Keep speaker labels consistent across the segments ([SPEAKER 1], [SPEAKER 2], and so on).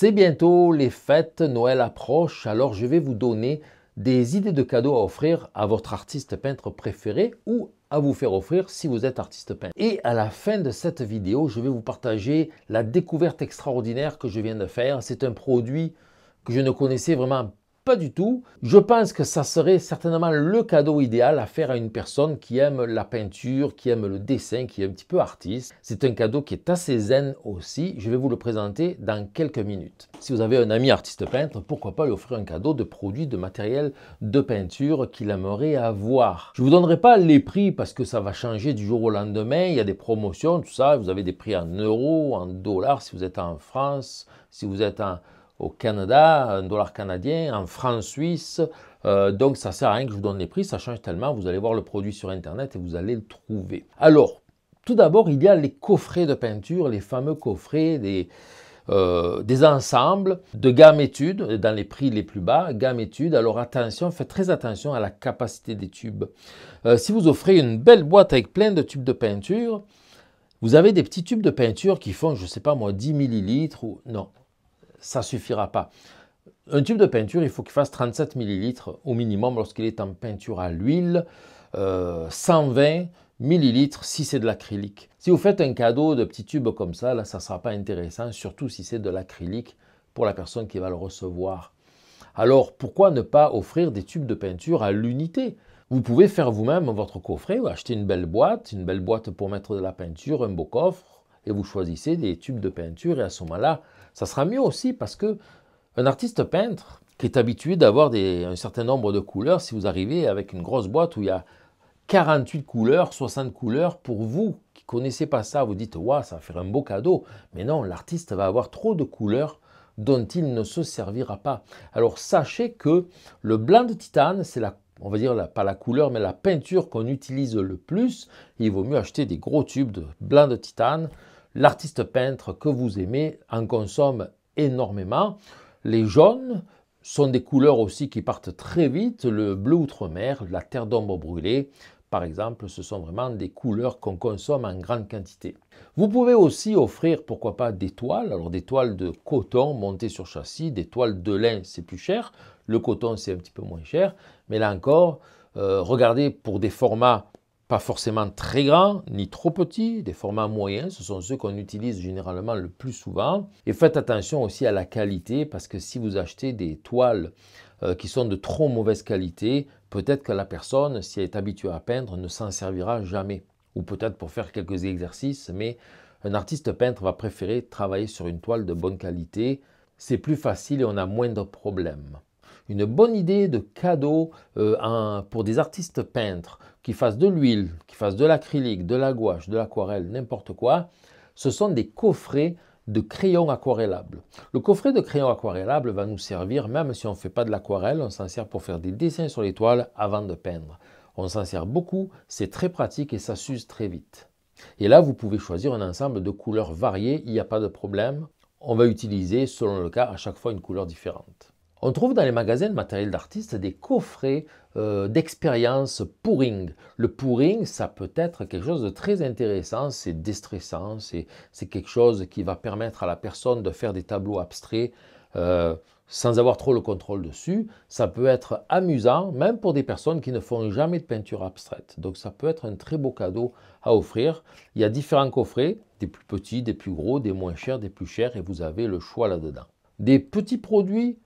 [SPEAKER 1] C'est bientôt les fêtes, Noël approche, alors je vais vous donner des idées de cadeaux à offrir à votre artiste peintre préféré ou à vous faire offrir si vous êtes artiste peintre. Et à la fin de cette vidéo, je vais vous partager la découverte extraordinaire que je viens de faire. C'est un produit que je ne connaissais vraiment pas du tout. Je pense que ça serait certainement le cadeau idéal à faire à une personne qui aime la peinture, qui aime le dessin, qui est un petit peu artiste. C'est un cadeau qui est assez zen aussi. Je vais vous le présenter dans quelques minutes. Si vous avez un ami artiste peintre, pourquoi pas lui offrir un cadeau de produits, de matériel de peinture qu'il aimerait avoir. Je vous donnerai pas les prix parce que ça va changer du jour au lendemain. Il y a des promotions, tout ça. Vous avez des prix en euros, en dollars si vous êtes en France, si vous êtes en au Canada, un dollar canadien, en francs Suisse. Euh, donc ça sert à rien que je vous donne les prix, ça change tellement, vous allez voir le produit sur internet et vous allez le trouver. Alors, tout d'abord, il y a les coffrets de peinture, les fameux coffrets des, euh, des ensembles de gamme études, dans les prix les plus bas, gamme études. Alors attention, faites très attention à la capacité des tubes. Euh, si vous offrez une belle boîte avec plein de tubes de peinture, vous avez des petits tubes de peinture qui font, je ne sais pas moi, 10 millilitres ou non ça suffira pas. Un tube de peinture, il faut qu'il fasse 37 millilitres au minimum lorsqu'il est en peinture à l'huile, 120 euh, ml si c'est de l'acrylique. Si vous faites un cadeau de petits tubes comme ça, là, ça ne sera pas intéressant, surtout si c'est de l'acrylique pour la personne qui va le recevoir. Alors pourquoi ne pas offrir des tubes de peinture à l'unité Vous pouvez faire vous-même votre coffret, ou acheter une belle boîte, une belle boîte pour mettre de la peinture, un beau coffre, et vous choisissez des tubes de peinture et à ce moment-là, ça sera mieux aussi parce que un artiste peintre qui est habitué d'avoir un certain nombre de couleurs, si vous arrivez avec une grosse boîte où il y a 48 couleurs, 60 couleurs, pour vous qui ne connaissez pas ça, vous dites waouh, ça va faire un beau cadeau. Mais non, l'artiste va avoir trop de couleurs dont il ne se servira pas. Alors sachez que le blanc de titane, c'est la on va dire pas la couleur, mais la peinture qu'on utilise le plus. Il vaut mieux acheter des gros tubes de blanc de titane L'artiste peintre que vous aimez en consomme énormément. Les jaunes sont des couleurs aussi qui partent très vite. Le bleu outre-mer, la terre d'ombre brûlée, par exemple, ce sont vraiment des couleurs qu'on consomme en grande quantité. Vous pouvez aussi offrir, pourquoi pas, des toiles. Alors des toiles de coton montées sur châssis, des toiles de lin, c'est plus cher. Le coton, c'est un petit peu moins cher. Mais là encore, euh, regardez pour des formats pas forcément très grands ni trop petits, des formats moyens, ce sont ceux qu'on utilise généralement le plus souvent. Et faites attention aussi à la qualité parce que si vous achetez des toiles euh, qui sont de trop mauvaise qualité, peut-être que la personne, si elle est habituée à peindre, ne s'en servira jamais. Ou peut-être pour faire quelques exercices, mais un artiste peintre va préférer travailler sur une toile de bonne qualité. C'est plus facile et on a moins de problèmes une bonne idée de cadeau euh, pour des artistes peintres qui fassent de l'huile, qui fassent de l'acrylique, de la gouache, de l'aquarelle, n'importe quoi, ce sont des coffrets de crayons aquarellables. Le coffret de crayons aquarellables va nous servir, même si on ne fait pas de l'aquarelle, on s'en sert pour faire des dessins sur les toiles avant de peindre. On s'en sert beaucoup, c'est très pratique et ça s'use très vite. Et là, vous pouvez choisir un ensemble de couleurs variées, il n'y a pas de problème. On va utiliser, selon le cas, à chaque fois une couleur différente. On trouve dans les magasins de matériel d'artiste des coffrets euh, d'expérience pouring. Le pouring, ça peut être quelque chose de très intéressant, c'est déstressant, c'est quelque chose qui va permettre à la personne de faire des tableaux abstraits euh, sans avoir trop le contrôle dessus. Ça peut être amusant, même pour des personnes qui ne font jamais de peinture abstraite. Donc ça peut être un très beau cadeau à offrir. Il y a différents coffrets, des plus petits, des plus gros, des moins chers, des plus chers, et vous avez le choix là-dedans. Des petits produits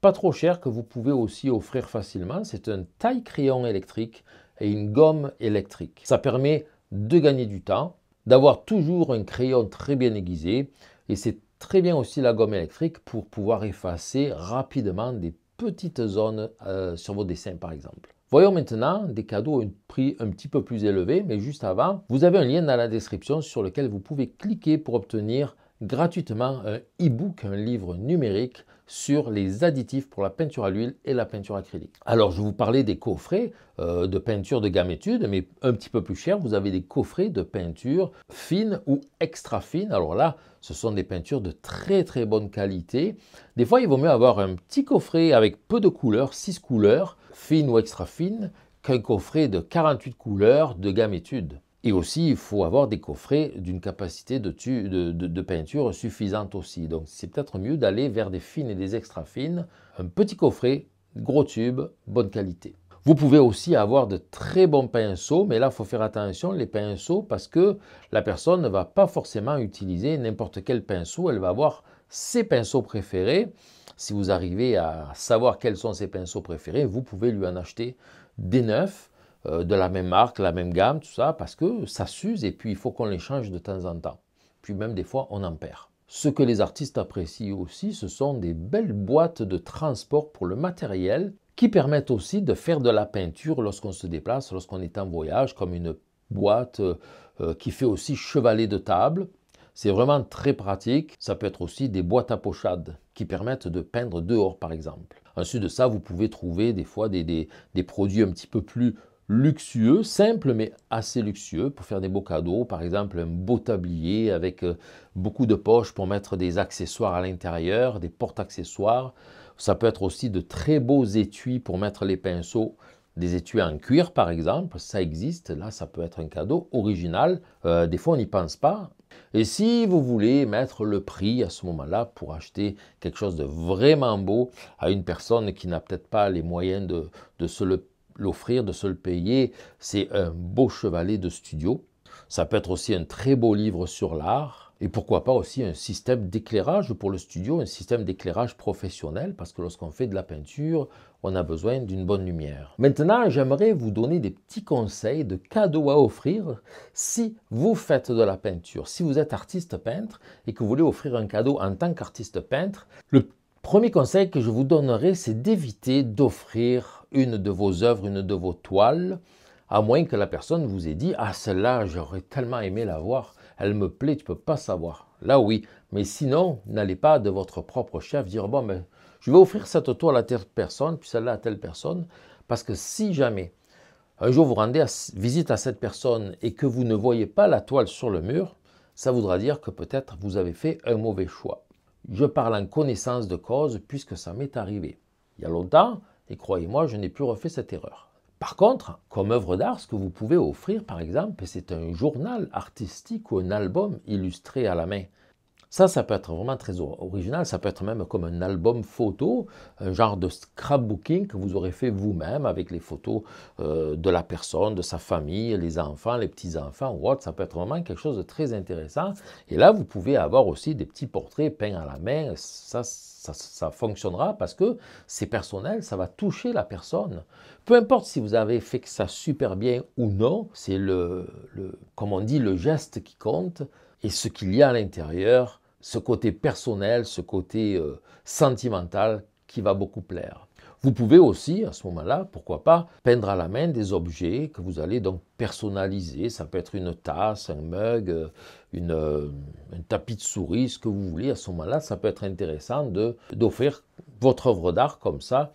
[SPEAKER 1] pas trop cher que vous pouvez aussi offrir facilement, c'est un taille-crayon électrique et une gomme électrique. Ça permet de gagner du temps, d'avoir toujours un crayon très bien aiguisé et c'est très bien aussi la gomme électrique pour pouvoir effacer rapidement des petites zones euh, sur vos dessins par exemple. Voyons maintenant des cadeaux à un prix un petit peu plus élevé, mais juste avant, vous avez un lien dans la description sur lequel vous pouvez cliquer pour obtenir gratuitement un e-book, un livre numérique sur les additifs pour la peinture à l'huile et la peinture acrylique. Alors je vous parlais des coffrets euh, de peinture de gamme étude, mais un petit peu plus cher, vous avez des coffrets de peinture fine ou extra fine. Alors là, ce sont des peintures de très très bonne qualité. Des fois, il vaut mieux avoir un petit coffret avec peu de couleurs, 6 couleurs, fine ou extra fine, qu'un coffret de 48 couleurs de gamme étude. Et aussi, il faut avoir des coffrets d'une capacité de, de, peinture suffisante aussi. Donc c'est peut-être mieux d'aller vers des fines et des extra fines. Un petit coffret, gros tube, bonne qualité. Vous pouvez aussi avoir de très bons pinceaux, mais là, il faut faire attention, les pinceaux, parce que la personne ne va pas forcément utiliser n'importe quel pinceau, elle va avoir ses pinceaux préférés. Si vous arrivez à savoir quels sont ses pinceaux préférés, vous pouvez lui en acheter des neufs euh, de la même marque, la même gamme, tout ça, parce que ça s'use et puis il faut qu'on les change de temps en temps. Puis même des fois, on en perd. Ce que les artistes apprécient aussi, ce sont des belles boîtes de transport pour le matériel qui permettent aussi de faire de la peinture lorsqu'on se déplace, lorsqu'on est en voyage, comme une boîte euh, euh, qui fait aussi chevalet de table. C'est vraiment très pratique. Ça peut être aussi des boîtes à pochades qui permettent de peindre dehors, par exemple. Ensuite de ça, vous pouvez trouver des fois des, des produits un petit peu plus luxueux, simple mais assez luxueux pour faire des beaux cadeaux. Par exemple, un beau tablier avec euh, beaucoup de poches pour mettre des accessoires à l'intérieur, des porte-accessoires. Ça peut être aussi de très beaux étuis pour mettre les pinceaux, des étuis en cuir par exemple. Ça existe, là ça peut être un cadeau original. Euh, des fois on n'y pense pas. Et si vous voulez mettre le prix à ce moment-là pour acheter quelque chose de vraiment beau à une personne qui n'a peut-être pas les moyens de, de se le l'offrir, de se le payer. C'est un beau chevalet de studio. Ça peut être aussi un très beau livre sur l'art. Et pourquoi pas aussi un système d'éclairage pour le studio, un système d'éclairage professionnel, parce que lorsqu'on fait de la peinture, on a besoin d'une bonne lumière. Maintenant, j'aimerais vous donner des petits conseils de cadeaux à offrir si vous faites de la peinture, si vous êtes artiste peintre et que vous voulez offrir un cadeau en tant qu'artiste peintre. Le premier conseil que je vous donnerai, c'est d'éviter d'offrir une de vos œuvres, une de vos toiles, à moins que la personne vous ait dit Ah, celle-là, j'aurais tellement aimé la voir, elle me plaît, tu ne peux pas savoir. Là, oui, mais sinon, n'allez pas de votre propre chef dire Bon, mais ben, je vais offrir cette toile à telle personne, puis celle-là à telle personne, parce que si jamais un jour vous rendez visite à cette personne et que vous ne voyez pas la toile sur le mur, ça voudra dire que peut-être vous avez fait un mauvais choix. Je parle en connaissance de cause puisque ça m'est arrivé. Il y a longtemps, et croyez-moi, je n'ai plus refait cette erreur. Par contre, comme œuvre d'art, ce que vous pouvez offrir, par exemple, c'est un journal artistique ou un album illustré à la main. Ça, ça peut être vraiment très original, ça peut être même comme un album photo, un genre de scrapbooking que vous aurez fait vous-même avec les photos euh, de la personne, de sa famille, les enfants, les petits-enfants ou autre. Ça peut être vraiment quelque chose de très intéressant. Et là, vous pouvez avoir aussi des petits portraits peints à la main. Ça, ça, fonctionnera parce que c'est personnel, ça va toucher la personne. Peu importe si vous avez fait ça super bien ou non, c'est le, le, comme on dit, le geste qui compte et ce qu'il y a à l'intérieur, ce côté personnel, ce côté euh, sentimental qui va beaucoup plaire. Vous pouvez aussi, à ce moment-là, pourquoi pas, peindre à la main des objets que vous allez donc personnaliser. Ça peut être une tasse, un mug, euh, euh, un tapis de souris, ce que vous voulez. À ce moment-là, ça peut être intéressant d'offrir votre œuvre d'art comme ça,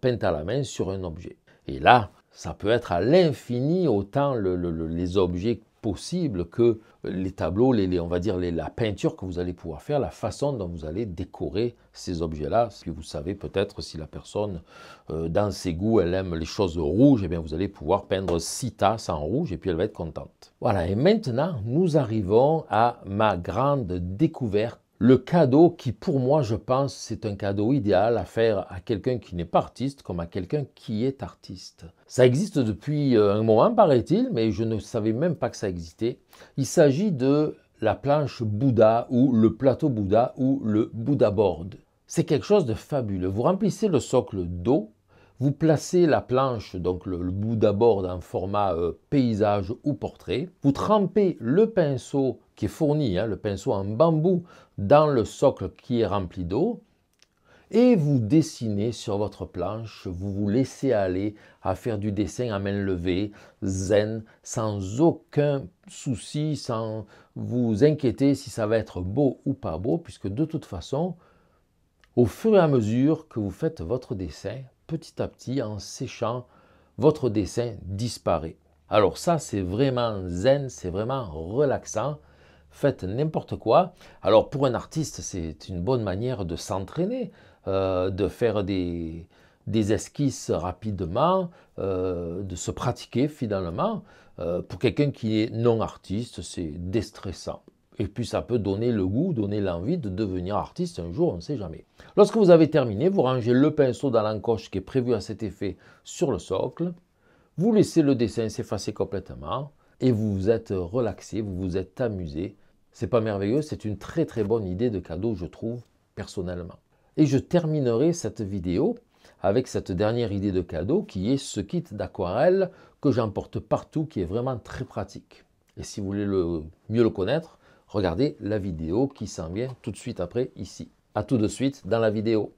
[SPEAKER 1] peinte à la main sur un objet. Et là, ça peut être à l'infini autant les objets possible que les tableaux, les, on va dire les, la peinture que vous allez pouvoir faire, la façon dont vous allez décorer ces objets-là. que vous savez peut-être si la personne, euh, dans ses goûts, elle aime les choses rouges, et eh bien vous allez pouvoir peindre six tasses en rouge et puis elle va être contente. Voilà, et maintenant nous arrivons à ma grande découverte le cadeau qui, pour moi, je pense, c'est un cadeau idéal à faire à quelqu'un qui n'est pas artiste comme à quelqu'un qui est artiste. Ça existe depuis euh, un moment, paraît-il, mais je ne savais même pas que ça existait. Il s'agit de la planche Bouddha ou le plateau Bouddha ou le Bouddha board. C'est quelque chose de fabuleux. Vous remplissez le socle d'eau vous placez la planche, donc le, bout d'abord dans format euh, paysage ou portrait. Vous trempez le pinceau qui est fourni, hein, le pinceau en bambou, dans le socle qui est rempli d'eau. Et vous dessinez sur votre planche, vous vous laissez aller à faire du dessin à main levée, zen, sans aucun souci, sans vous inquiéter si ça va être beau ou pas beau, puisque de toute façon, au fur et à mesure que vous faites votre dessin, petit à petit, en séchant, votre dessin disparaît. Alors ça, c'est vraiment zen, c'est vraiment relaxant. Faites n'importe quoi. Alors pour un artiste, c'est une bonne manière de s'entraîner, euh, de faire des, esquisses rapidement, euh, de se pratiquer finalement. Euh, pour quelqu'un qui est non artiste, c'est déstressant. Et puis ça peut donner le goût, donner l'envie de devenir artiste un jour, on ne sait jamais. Lorsque vous avez terminé, vous rangez le pinceau dans l'encoche qui est prévu à cet effet sur le socle. Vous laissez le dessin s'effacer complètement et vous vous êtes relaxé, vous vous êtes amusé. C'est pas merveilleux, c'est une très très bonne idée de cadeau, je trouve, personnellement. Et je terminerai cette vidéo avec cette dernière idée de cadeau qui est ce kit d'aquarelle que j'emporte partout qui est vraiment très pratique. Et si vous voulez mieux le connaître, regardez la vidéo qui s'en vient tout de suite après ici. A tout de suite dans la vidéo.